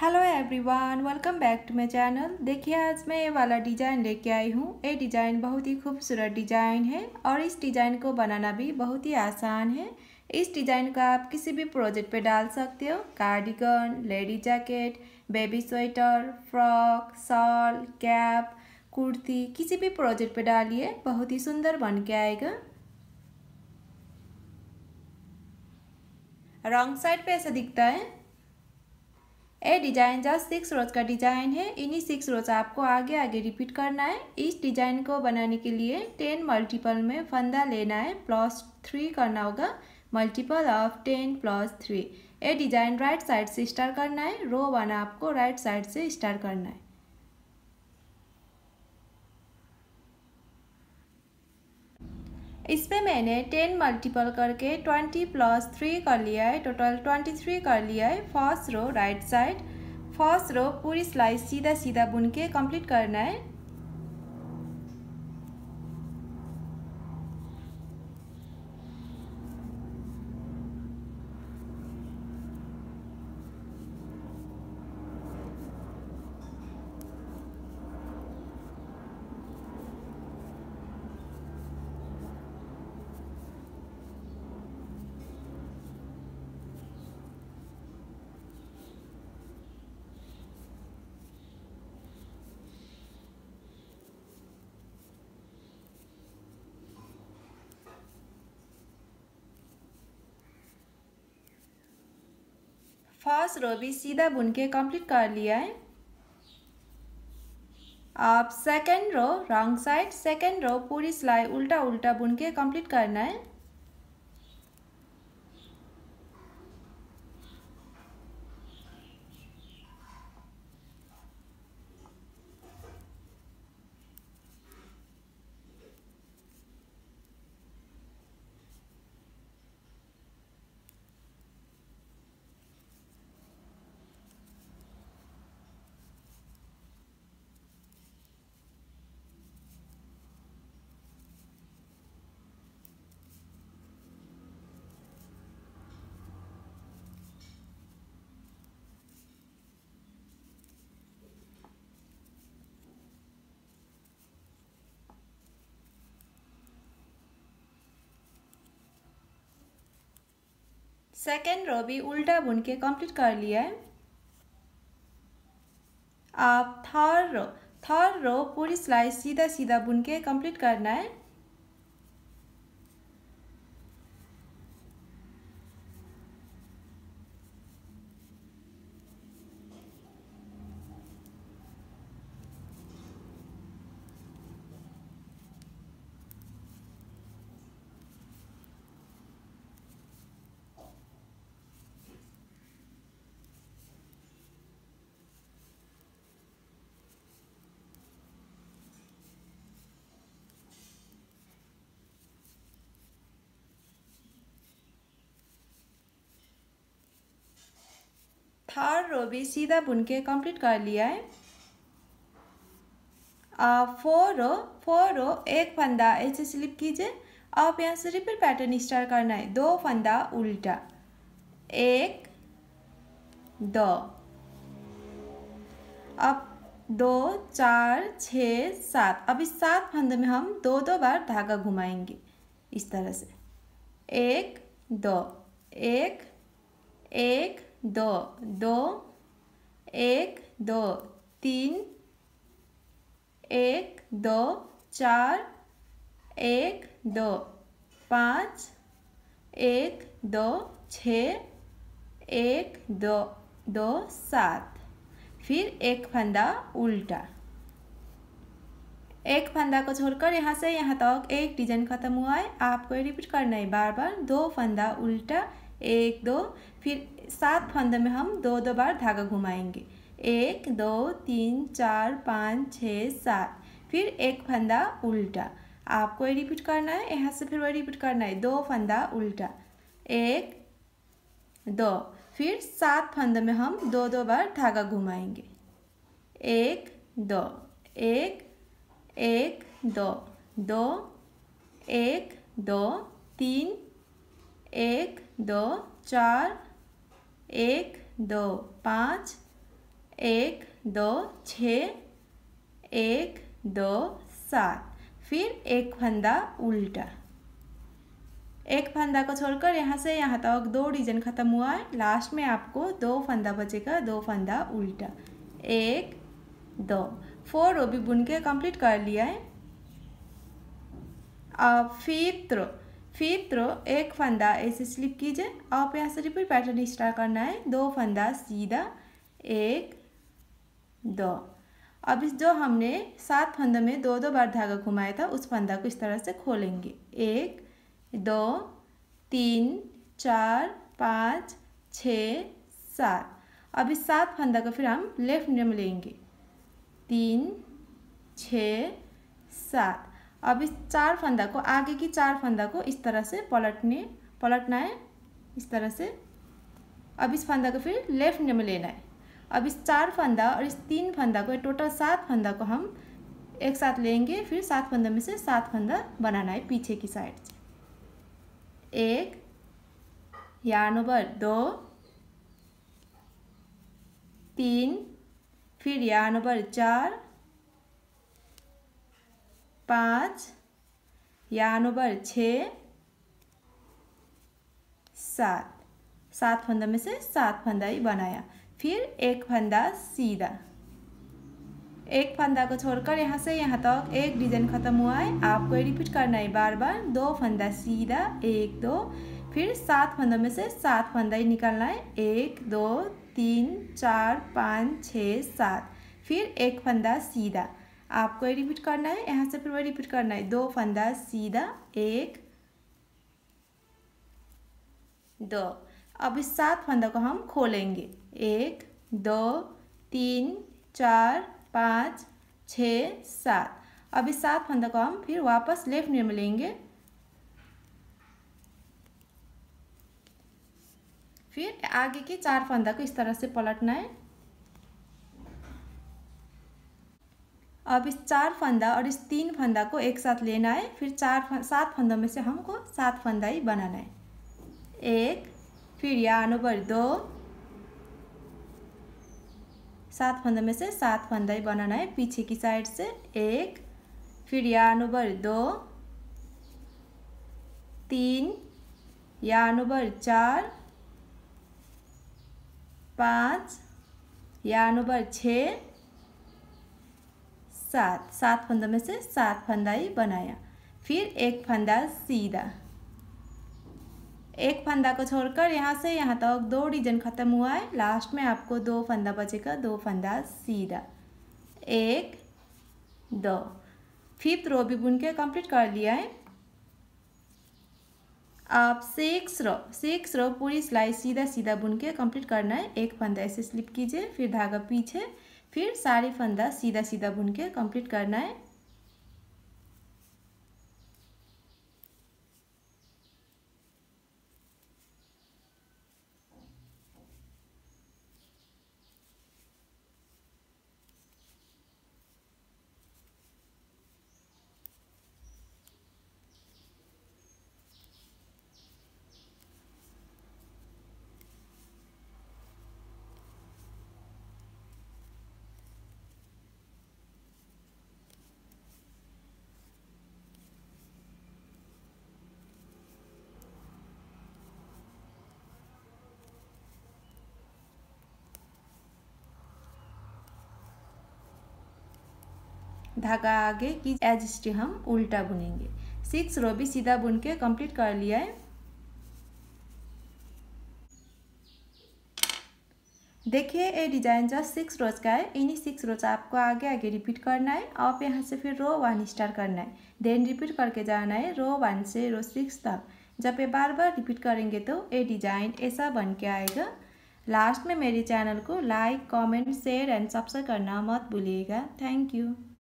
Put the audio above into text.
hello everyone welcome back to my channel देखिए आज मैं ये वाला डिज़ाइन लेके आई हूँ ये डिज़ाइन बहुत ही खूबसूरत डिज़ाइन है और इस डिज़ाइन को बनाना भी बहुत ही आसान है इस डिज़ाइन को आप किसी भी प्रोजेक्ट पे डाल सकते हो cardigan lady jacket baby sweater frock shawl cap kurti किसी भी प्रोजेक्ट पे डालिए बहुत ही सुंदर बन के आएगा रॉन्ग साइड पे ऐसा दिखता है A design just six rows का डिजाइन है इन्हीं सिक्स रोज आपको आगे आगे रिपीट करना है इस डिजाइन को बनाने के लिए टेन मल्टीपल में फंदा लेना है प्लस थ्री करना होगा multiple of ten plus three A design right side से स्टार्ट करना है रो वन आपको राइट साइड से स्टार्ट करना है इस पर मैंने टेन मल्टीपल करके ट्वेंटी प्लस थ्री कर लिया है टोटल ट्वेंटी थ्री कर लिया है first row right side first row पूरी स्लाइस सीधा सीधा बुन के कंप्लीट करना है फर्स्ट रो भी सीधा बुन के कंप्लीट कर लिया है आप second row wrong side second row पूरी सिलाई उल्टा उल्टा बुन के कंप्लीट करना है सेकेंड रो भी उल्टा बुन के कंप्लीट कर लिया है आप थर्ड रो थर्ड रो पूरी सिलाई सीधा सीधा बुन के कंप्लीट करना है अठारह रो भी सीधा बुन के कंप्लीट कर लिया है फोर रो फोर रो एक फंदा ऐसे स्लिप कीजिए आप यहाँ से रिपीट पैटर्न स्टार्ट करना है दो फंदा उल्टा एक दो अब दो चार छ सात अब इस सात फंदे में हम दो दो बार धागा घुमाएंगे इस तरह से एक दो एक एक दो दो एक दो तीन एक दो चार एक दो पाँच एक दो छ एक दो दो सात फिर एक फंदा उल्टा एक फंदा को छोड़कर यहाँ से यहाँ तक तो एक डिजाइन खत्म हुआ है आपको रिपीट करना है बार बार दो फंदा उल्टा एक दो फिर सात फंदे में हम दो दो बार धागा घुमाएंगे एक दो तीन चार पाँच छः सात फिर एक फंदा उल्टा आपको ये रिपीट करना है यहाँ से फिर वही रिपीट करना है दो फंदा उल्टा एक दो फिर सात फंदे में हम दो दो बार धागा घुमाएंगे एक दो एक एक दो दो एक दो तीन एक दो चार एक दो पाँच एक दो छः एक दो सात फिर एक फंदा उल्टा एक फंदा को छोड़कर यहाँ से यहाँ तक दो डिजन ख़त्म हुआ है लास्ट में आपको दो फंदा बचेगा दो फंदा उल्टा एक दो फोर रो भी बुन के कंप्लीट कर लिया है अब फिफ्थ रो फिर थ्रो एक फंदा ऐसे स्लिप कीजिए आप यहाँ से रिपीट पैटर्न स्टार्ट करना है दो फंदा सीधा एक दो अब इस जो हमने सात फंदों में दो दो बार धागा घुमाया था उस फंदा को इस तरह से खोलेंगे एक दो तीन चार पाँच छ सात अब इस सात फंदा को फिर हम लेफ्ट में लेंगे तीन छ सात अब इस चार फंदा को आगे की चार फंदा को इस तरह से पलटने पलटना है इस तरह से अब इस फंदा को फिर लेफ्ट में लेना है अब इस चार फंदा और इस तीन फंदा को टोटल सात फंदा को हम एक साथ लेंगे फिर सात फंदा में से सात फंदा बनाना है पीछे की साइड से एक नंबर दो तीन फिर नंबर चार पाँच या यानोबर छ सात सात फंदा में से सात फंदा ही बनाया फिर एक फंदा सीधा एक फंदा को छोड़कर यहाँ से यहाँ तक तो एक डिजाइन ख़त्म हुआ है आपको रिपीट करना है बार बार दो फंदा सीधा एक दो फिर सात फंदों में से सात फंदा ही निकालना है एक दो तीन चार पाँच छ सात फिर एक फंदा सीधा आपको ये रिपीट करना है यहाँ से फिर वही रिपीट करना है दो फंदा सीधा एक दो अब इस सात फंदा को हम खोलेंगे एक दो तीन चार पाँच छ सात अब इस सात फंदा को हम फिर वापस लेफ्ट में लेंगे फिर आगे के चार फंदा को इस तरह से पलटना है अब इस चार फंदा और इस तीन फंदा को एक साथ लेना है फिर चार सात फंदों में से हमको सात फंदा ही बनाना है एक फिर यह आनो दो सात फंदों में से सात फंदा ही बनाना है पीछे की साइड से एक फिर यह आनो दो तीन या अनुबर चार पाँच या अनुबर छः सात सात फंदों में से सात फंदा ही बनाया फिर एक फंदा सीधा एक फंदा को छोड़कर यहाँ से यहाँ तक दो डिजन ख़त्म हुआ है लास्ट में आपको दो फंदा बचेगा दो फंदा सीधा एक दो फिफ्थ रो भी बुन के कंप्लीट कर लिया है आप सिक्स रो सिक्स रो पूरी सिलाई सीधा सीधा बुन के कंप्लीट करना है एक फंदा ऐसे स्लिप कीजिए फिर धागा पीछे फिर सारे फंदा सीधा सीधा बुन के कंप्लीट करना है धागा आगे की एज स्टे हम उल्टा बुनेंगे सिक्स रो भी सीधा बुन के कंप्लीट कर लिया है देखिए ये डिजाइन जस्ट सिक्स रोज का है इन्हीं सिक्स रोज आपको आगे आगे रिपीट करना है आप यहाँ से फिर रो वन स्टार करना है देन रिपीट करके जाना है रो वन से रो सिक्स तक जब ये बार बार रिपीट करेंगे तो ये डिजाइन ऐसा बन के आएगा लास्ट में मेरे चैनल को like comment share and subscribe करना मत भूलिएगा थैंक यू